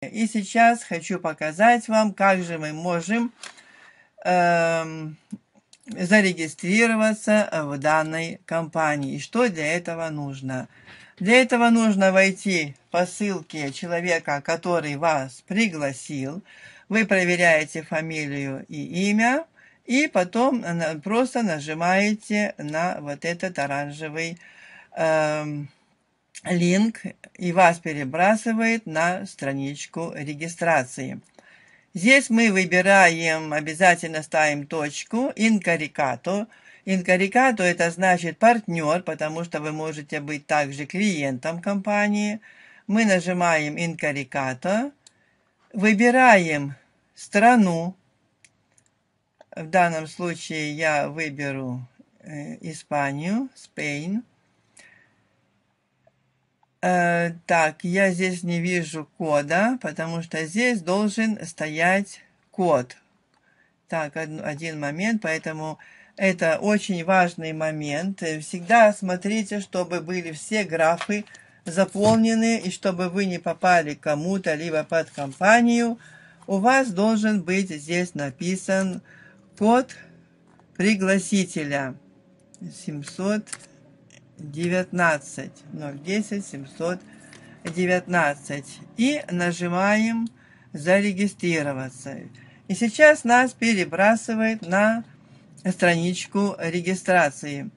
И сейчас хочу показать вам, как же мы можем э, зарегистрироваться в данной компании. Что для этого нужно? Для этого нужно войти по ссылке человека, который вас пригласил. Вы проверяете фамилию и имя. И потом просто нажимаете на вот этот оранжевый э, линк и вас перебрасывает на страничку регистрации. Здесь мы выбираем, обязательно ставим точку «Инкарикату». «Инкарикату» – это значит партнер, потому что вы можете быть также клиентом компании. Мы нажимаем «Инкариката», выбираем страну. В данном случае я выберу э, Испанию, Spain – Э, так, я здесь не вижу кода, потому что здесь должен стоять код. Так, один момент, поэтому это очень важный момент. Э, всегда смотрите, чтобы были все графы заполнены, и чтобы вы не попали кому-то, либо под компанию, у вас должен быть здесь написан код пригласителя. 700 19, 010, 719. И нажимаем «Зарегистрироваться». И сейчас нас перебрасывает на страничку регистрации.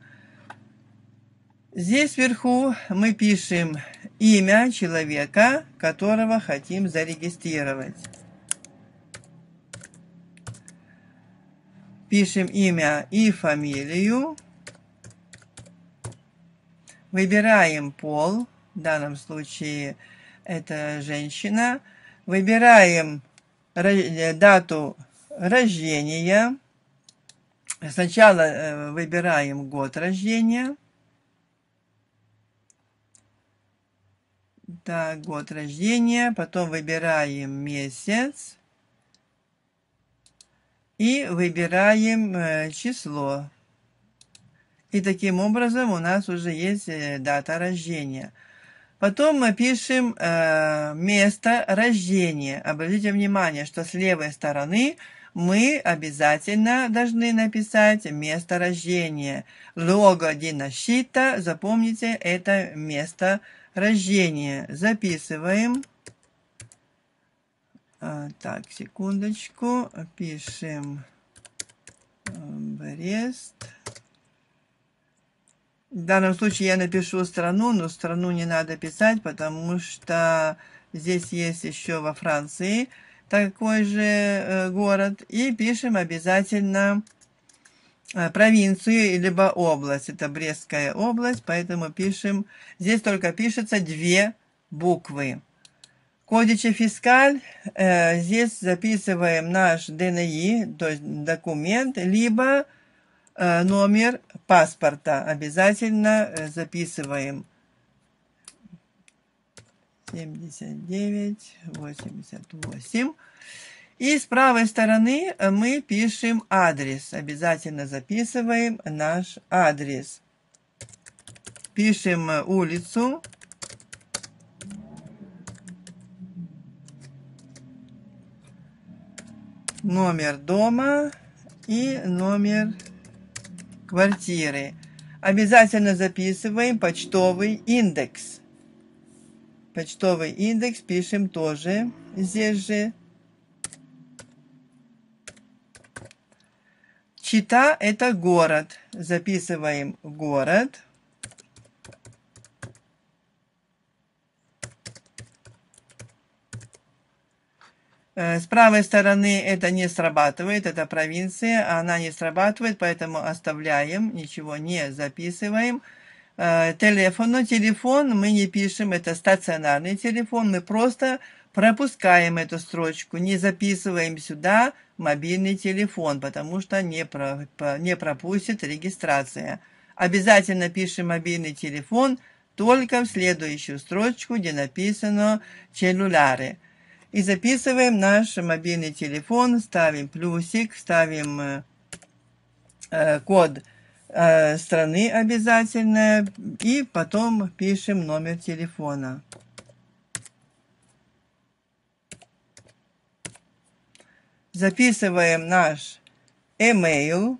Здесь вверху мы пишем имя человека, которого хотим зарегистрировать. Пишем имя и фамилию. Выбираем пол, в данном случае это женщина. Выбираем э, дату рождения. Сначала э, выбираем год рождения. Да, год рождения. Потом выбираем месяц. И выбираем э, число. И таким образом у нас уже есть э, дата рождения. Потом мы пишем э, место рождения. Обратите внимание, что с левой стороны мы обязательно должны написать место рождения. Лого динашита, запомните, это место рождения. Записываем. А, так, секундочку, пишем эм, Брест. В данном случае я напишу страну, но страну не надо писать, потому что здесь есть еще во Франции такой же э, город. И пишем обязательно э, провинцию, либо область. Это Брестская область, поэтому пишем... Здесь только пишется две буквы. Кодиче фискаль. Э, здесь записываем наш ДНИ, то есть документ, либо Э, номер паспорта обязательно э, записываем. 79, 88. И с правой стороны э, мы пишем адрес. Обязательно записываем наш адрес. Пишем улицу. Номер дома и номер квартиры. Обязательно записываем почтовый индекс. Почтовый индекс пишем тоже здесь же. Чита – это город. Записываем город. Э, с правой стороны это не срабатывает, это провинция, а она не срабатывает, поэтому оставляем, ничего не записываем. Э, телефон, но ну, телефон мы не пишем, это стационарный телефон, мы просто пропускаем эту строчку, не записываем сюда мобильный телефон, потому что не, про, не пропустит регистрация. Обязательно пишем мобильный телефон только в следующую строчку, где написано «челлюляры» и записываем наш мобильный телефон, ставим плюсик, ставим э, э код э, страны обязательно и потом пишем номер телефона. Записываем наш email.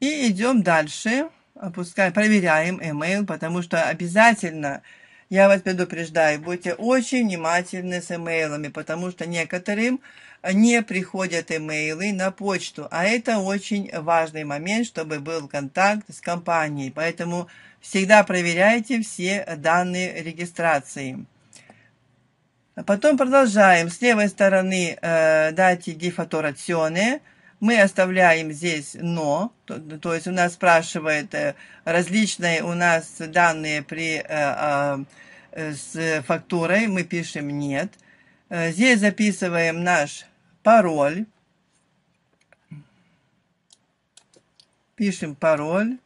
И идем дальше пускай проверяем email, потому что обязательно, я вас предупреждаю, будьте очень внимательны с имейлами, потому что некоторым не приходят имейлы на почту, а это очень важный момент, чтобы был контакт с компанией, поэтому всегда проверяйте все данные регистрации. Потом продолжаем. С левой стороны э, дайте дифаторационе, мы оставляем здесь «но», то, то есть у нас спрашивает э, различные у нас данные при, э, а, э, с фактурой, мы пишем «нет». Э, здесь записываем наш пароль, пишем пароль.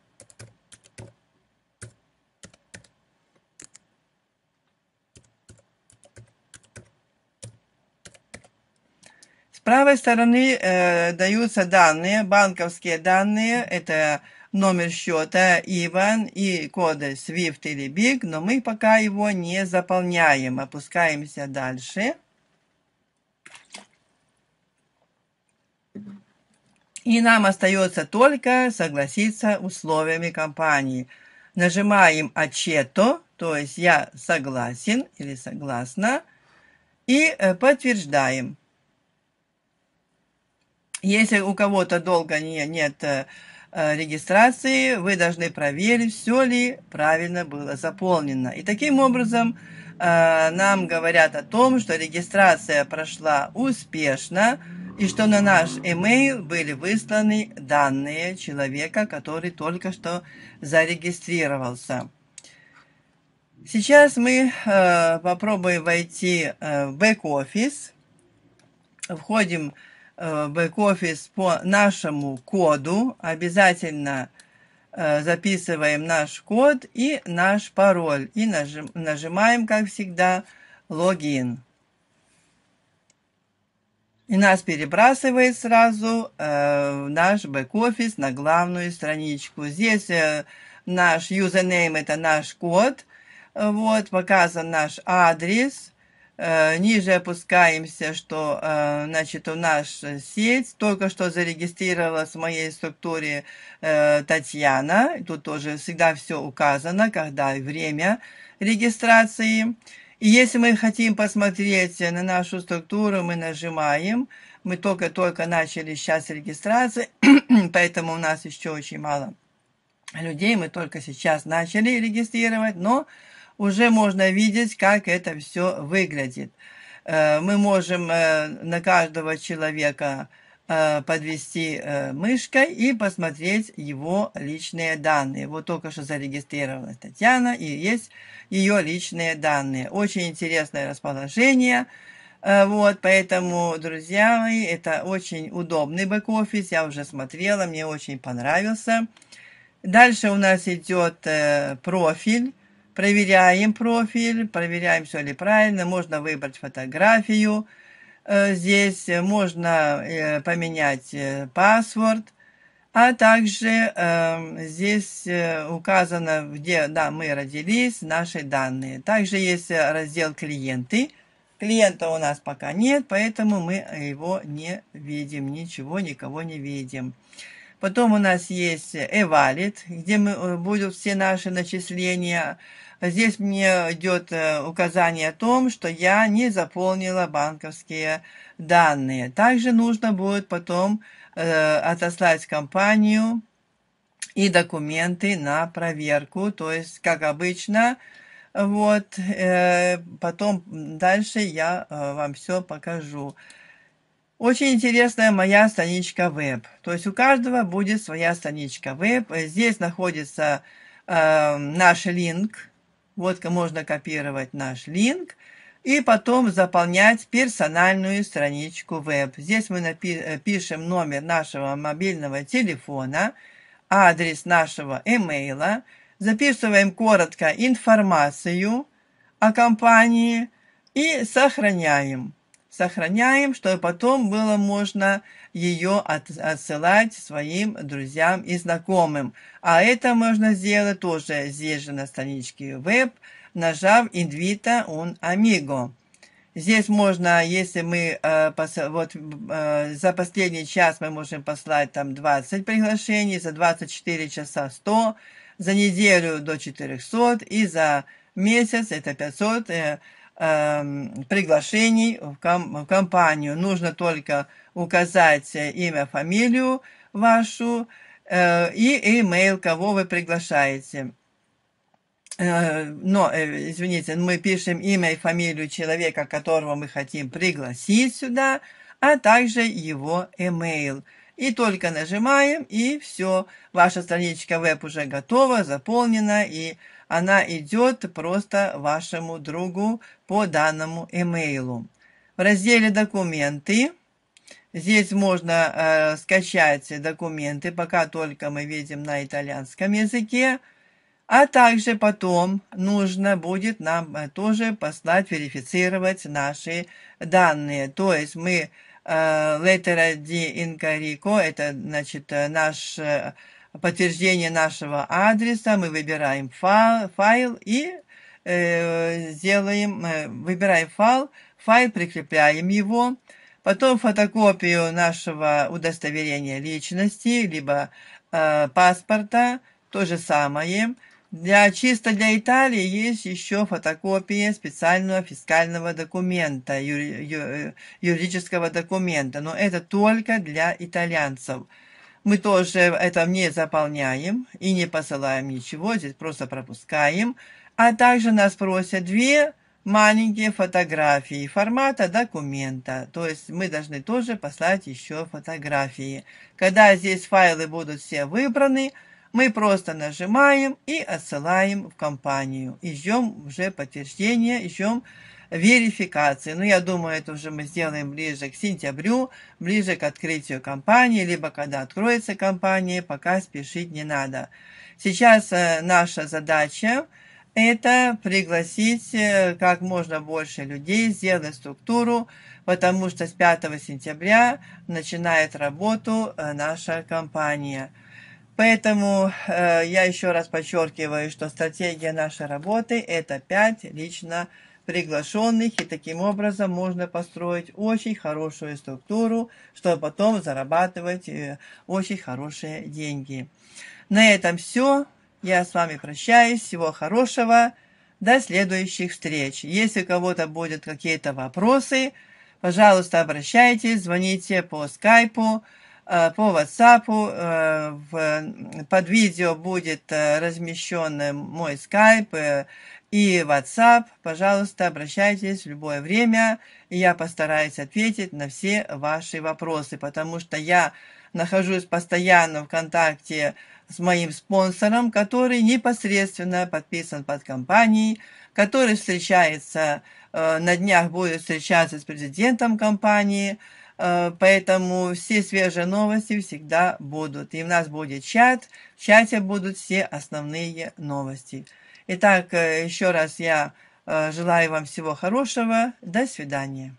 правой стороны э, даются данные, банковские данные, это номер счета Иван и коды SWIFT или BIG, но мы пока его не заполняем. Опускаемся дальше. И нам остается только согласиться условиями компании. Нажимаем отчету то есть «Я согласен» или «Согласна», и э, подтверждаем. Если у кого-то долго не, нет э, э, регистрации, вы должны проверить, все ли правильно было заполнено. И таким образом э, нам говорят о том, что регистрация прошла успешно и что на наш email были высланы данные человека, который только что зарегистрировался. Сейчас мы попробуем войти в бэк-офис. Входим в Э, бэк-офис по нашему коду. Обязательно э, записываем наш код и наш пароль. И нажимаем, как всегда, логин. И нас перебрасывает сразу э, в наш бэк-офис на главную страничку. Здесь э, наш username – это наш код. Вот, показан наш адрес – Э, ниже опускаемся, что э, значит, у нас сеть только что зарегистрировалась в моей структуре э, Татьяна. Тут тоже всегда все указано, когда и время регистрации. И если мы хотим посмотреть на нашу структуру, мы нажимаем. Мы только-только начали сейчас регистрации, поэтому у нас еще очень мало людей. Мы только сейчас начали регистрировать, но уже можно видеть, как это все выглядит. Э, мы можем э, на каждого человека э, подвести мышкой и посмотреть его личные данные. Вот только что зарегистрировалась Татьяна, и есть ее личные данные. Очень интересное расположение. Вот, поэтому, друзья мои, это очень удобный бэк-офис. Я уже смотрела, мне очень понравился. Дальше у нас идет профиль. Проверяем профиль, проверяем, все ли правильно. Можно выбрать фотографию. Э, здесь можно э, поменять э, паспорт. А также эм, здесь указано, где да, мы родились, наши данные. Также есть раздел «Клиенты». Клиента у нас пока нет, поэтому мы его не видим, ничего, никого не видим. Потом у нас есть эвалит, где мы, э, будут все наши начисления. Здесь мне идет э, указание о том, что я не заполнила банковские данные. Также нужно будет потом э, отослать компанию и документы на проверку. То есть, как обычно, вот, э, потом дальше я э, вам все покажу. Очень интересная моя страничка веб. То есть у каждого будет своя страничка веб. Здесь находится э, наш линк. Вот можно копировать наш линк. И потом заполнять персональную страничку веб. Здесь мы э, пишем номер нашего мобильного телефона, адрес нашего имейла. Записываем коротко информацию о компании и сохраняем сохраняем, чтобы потом было можно ее от, отсылать своим друзьям и знакомым. А это можно сделать тоже здесь же на страничке веб, нажав «Invita un amigo». Здесь можно, если мы э, пос, вот, э, за последний час мы можем послать там 20 приглашений, за 24 часа 100, за неделю до 400 и за месяц это 500 э, Эм, приглашений в, ком, компанию. Нужно только указать имя, фамилию вашу э, и имейл, кого вы приглашаете. Э, но, э, извините, мы пишем имя и фамилию человека, которого мы хотим пригласить сюда, а также его имейл. И только нажимаем, и все. Ваша страничка веб уже готова, заполнена, и э, она идет просто вашему другу по данному имейлу. В разделе «Документы» Здесь можно э, скачать документы, пока только мы видим на итальянском языке. А также потом нужно будет нам э, тоже послать, верифицировать наши данные. То есть мы э, lettera di incarico, это значит э, наш э, подтверждение нашего адреса, мы выбираем файл, файл и э, сделаем, э, выбираем файл, файл прикрепляем его, потом фотокопию нашего удостоверения личности, либо э, паспорта, то же самое. Для, чисто для Италии есть еще фотокопия специального фискального документа, юри, ю, э, юридического документа, но это только для итальянцев – мы тоже это не заполняем и не посылаем ничего, здесь просто пропускаем. А также нас просят две маленькие фотографии формата документа. То есть мы должны тоже послать еще фотографии. Когда здесь файлы будут все выбраны, мы просто нажимаем и отсылаем в компанию. И ждем уже подтверждения, ждем верификации. Ну, я думаю, это уже мы сделаем ближе к сентябрю, ближе к открытию компании, либо когда откроется компания, пока спешить не надо. Сейчас э, наша задача это пригласить э, как можно больше людей, сделать структуру, потому что с 5 сентября начинает работу э, наша компания. Поэтому э, я еще раз подчеркиваю, что стратегия нашей работы – это пять лично приглашенных, и таким образом можно построить очень хорошую структуру, чтобы потом зарабатывать э, очень хорошие деньги. На этом все. Я с вами прощаюсь. Всего хорошего. До следующих встреч. Если у кого-то будут какие-то вопросы, пожалуйста, обращайтесь, звоните по скайпу, э, по WhatsApp. Э, под видео будет размещен мой скайп, и WhatsApp. Пожалуйста, обращайтесь в любое время, и я постараюсь ответить на все ваши вопросы, потому что я нахожусь постоянно в контакте с моим спонсором, который непосредственно подписан под компанией, который встречается, э, на днях будет встречаться с президентом компании, э, поэтому все свежие новости всегда будут. И у нас будет чат, в чате будут все основные новости. Итак, э, еще раз я э, желаю вам всего хорошего. До свидания.